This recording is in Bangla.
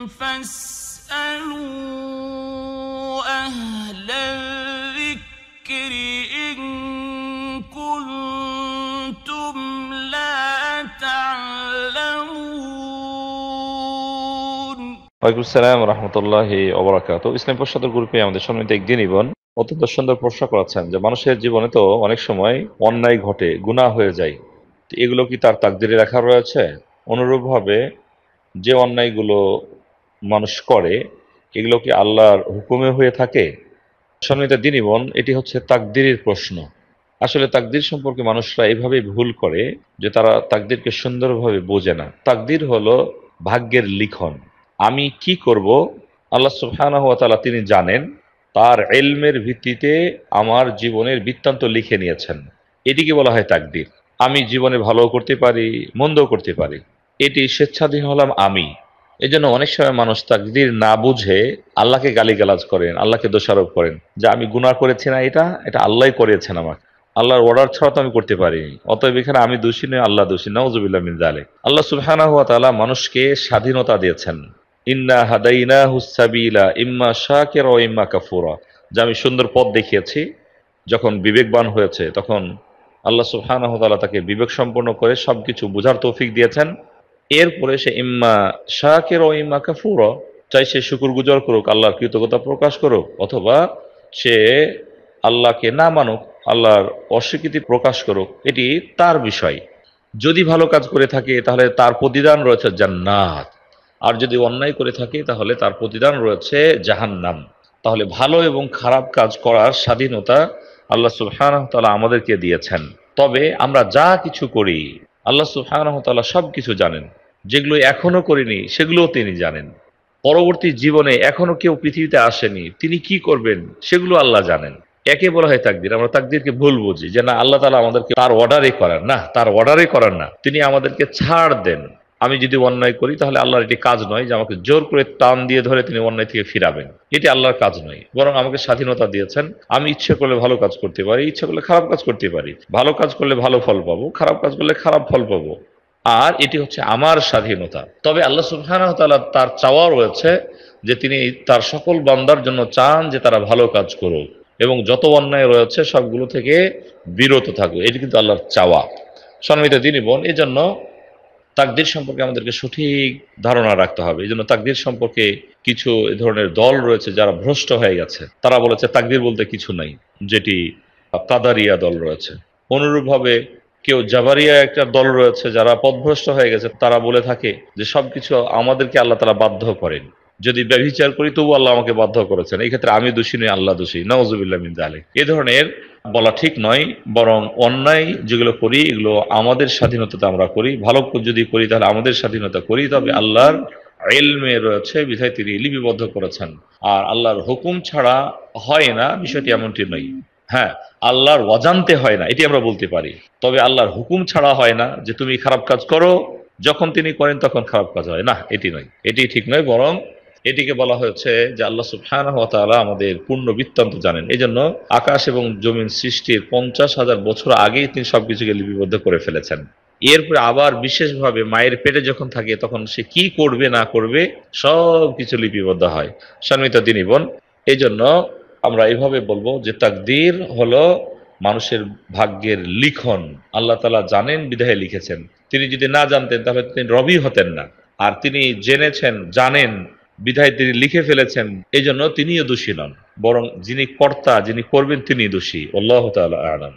فاسألوا أهل الذكر ইসলাম পশ্চাদর গ্রুপে আমাদের সম্মানিত একদিন ইবন অত্যন্ত সুন্দর প্রশ্ন করাচ্ছেন যে মানুষের জীবনে তো অনেক সময় অন্যায় ঘটে গুণা হয়ে যায় এগুলো কি তার তাকদিরে রাখা রয়েছে অনুরূপভাবে যে অন্যায়গুলো মানুষ করে এগুলো কি আল্লাহর হুকুমে হয়ে থাকে সম্মিলিত দিনী বোন এটি হচ্ছে তাকদিরের প্রশ্ন আসলে তাকদির সম্পর্কে মানুষরা এভাবে ভুল করে যে তারা তাকদিরকে সুন্দরভাবে বোঝে না তাকদির হলো ভাগ্যের লিখন আমি কি করব আল্লাহ সুফানা হওয়া তালা তিনি জানেন তার এলমের ভিত্তিতে আমার জীবনের বৃত্তান্ত লিখে নিয়েছেন এটিকে বলা হয় তাকদির আমি জীবনে ভালো করতে পারি মন্দ করতে পারি এটি স্বেচ্ছাধীন হলাম আমি এই জন্য অনেক সময় মানুষ তাকদির না বুঝে আল্লাহকে গালিগালাজ করেন আল্লাহকে দোষারোপ করেন যে আমি গুণা করেছি না এটা এটা আল্লাহ করেছেন আমাকে আল্লাহর অর্ডার ছাড়া তো আমি করতে পারিনি অতএব এখানে আমি দোষী নই আল্লাহ দোষী নজুবিল্লা মিন জালে আল্লাহ সুবহানা হুয়া তালা মানুষকে স্বাধীনতা দিয়েছেন ইন্না হাদাইনা হুসাবিলা ইম্মা শাকের ও ইম্মা কাফুরা যা আমি সুন্দর পথ দেখিয়েছি যখন বিবেকবান হয়েছে তখন আল্লাহ সুবহানা হুয়া তালা তাকে বিবেক সম্পন্ন করে সব কিছু বোঝার তৌফিক দিয়েছেন এরপরে সে ইম্মা শাকের ও ইম্মা কাফুর চাই সে শুকুর গুজর করুক আল্লাহর কৃতজ্ঞতা প্রকাশ করুক অথবা সে আল্লাহকে না মানুক আল্লাহর অস্বীকৃতি প্রকাশ করুক এটি তার বিষয় যদি ভালো কাজ করে থাকে তাহলে তার প্রতিদান রয়েছে জান্নাত আর যদি অন্যায় করে থাকে তাহলে তার প্রতিদান রয়েছে জাহান্নাম তাহলে ভালো এবং খারাপ কাজ করার স্বাধীনতা আল্লাহ সুবহানাহু আমাদেরকে দিয়েছেন তবে আমরা যা কিছু করি আল্লাহ সুবহানাহু সব কিছু জানেন যেগুলো এখনো করিনি সেগুলোও তিনি জানেন পরবর্তী জীবনে এখনো কেউ পৃথিবীতে আসেনি তিনি কি করবেন সেগুলো আল্লাহ জানেন একে বলা হয় তাকদির আমরা তাকদিরকে ভুল বুঝি যে না আল্লাহ তালা আমাদেরকে তার অর্ডারে করেন না তার অর্ডারে করেন না তিনি আমাদেরকে ছাড় দেন আমি যদি অন্যায় করি তাহলে আল্লাহর এটি কাজ নয় যে আমাকে জোর করে টান দিয়ে ধরে তিনি অন্যায় থেকে ফিরাবেন এটি আল্লাহর কাজ নয় বরং আমাকে স্বাধীনতা দিয়েছেন আমি ইচ্ছে করলে ভালো কাজ করতে পারি ইচ্ছে করলে খারাপ কাজ করতে পারি ভালো কাজ করলে ভালো ফল পাবো খারাপ কাজ করলে খারাপ ফল পাবো আর এটি হচ্ছে আমার স্বাধীনতা তবে আল্লাহ সুবহান তার চাওয়া রয়েছে যে তিনি তার সকল বান্দার জন্য চান যে তারা ভালো কাজ করুক এবং যত অন্যায় রয়েছে সবগুলো থেকে বিরত থাকুক এটি কিন্তু আল্লাহর চাওয়া সম্মিলিত দিনী বোন এজন্য তাকদির সম্পর্কে আমাদেরকে সঠিক ধারণা রাখতে হবে এই জন্য তাকদির সম্পর্কে কিছু এ ধরনের দল রয়েছে যারা ভ্রষ্ট হয়ে গেছে তারা বলেছে তাকদির বলতে কিছু নাই যেটি কাদারিয়া দল রয়েছে অনুরূপভাবে কেউ জাবারিয়া একটা দল রয়েছে যারা পদভ্রষ্ট হয়ে গেছে তারা বলে থাকে যে সবকিছু আমাদেরকে আল্লাহ তারা বাধ্য করেন যদি ব্যবচার করি তবু আল্লাহ আমাকে বাধ্য করেছেন এই ক্ষেত্রে আমি দোষী নই আল্লাহ দোষী নওয়াজুবিল্লাহ মিন আলী এ ধরনের বলা ঠিক নয় বরং অন্যায় যেগুলো করি এগুলো আমাদের স্বাধীনতাতে আমরা করি ভালো যদি করি তাহলে আমাদের স্বাধীনতা করি তবে আল্লাহর এলমে রয়েছে বিধায় তিনি লিপিবদ্ধ করেছেন আর আল্লাহর হুকুম ছাড়া হয় না বিষয়টি এমনটি নয় হ্যাঁ আল্লাহর অজান্তে হয় না এটি আমরা বলতে পারি তবে আল্লাহর হুকুম ছাড়া হয় না যে তুমি খারাপ কাজ করো যখন তিনি করেন তখন খারাপ কাজ হয় না এটি নয় এটি ঠিক নয় বরং এটিকে বলা হয়েছে যে আল্লাহ সুফহান আমাদের পূর্ণ বৃত্তান্ত জানেন এই জন্য আকাশ এবং জমিন সৃষ্টির পঞ্চাশ হাজার বছর আগেই তিনি সবকিছুকে লিপিবদ্ধ করে ফেলেছেন এরপরে আবার বিশেষভাবে মায়ের পেটে যখন থাকে তখন সে কি করবে না করবে সব কিছু লিপিবদ্ধ হয় সন্মিত দিনী বোন এই জন্য আমরা এভাবে বলবো যে তাকদির হলো মানুষের ভাগ্যের লিখন আল্লাহ তালা জানেন বিধায় লিখেছেন তিনি যদি না জানতেন তাহলে তিনি রবি হতেন না আর তিনি জেনেছেন জানেন বিধায় তিনি লিখে ফেলেছেন এই জন্য তিনিও দোষী নন বরং যিনি কর্তা যিনি করবেন তিনি দোষী আল্লাহ তালা আনন্দ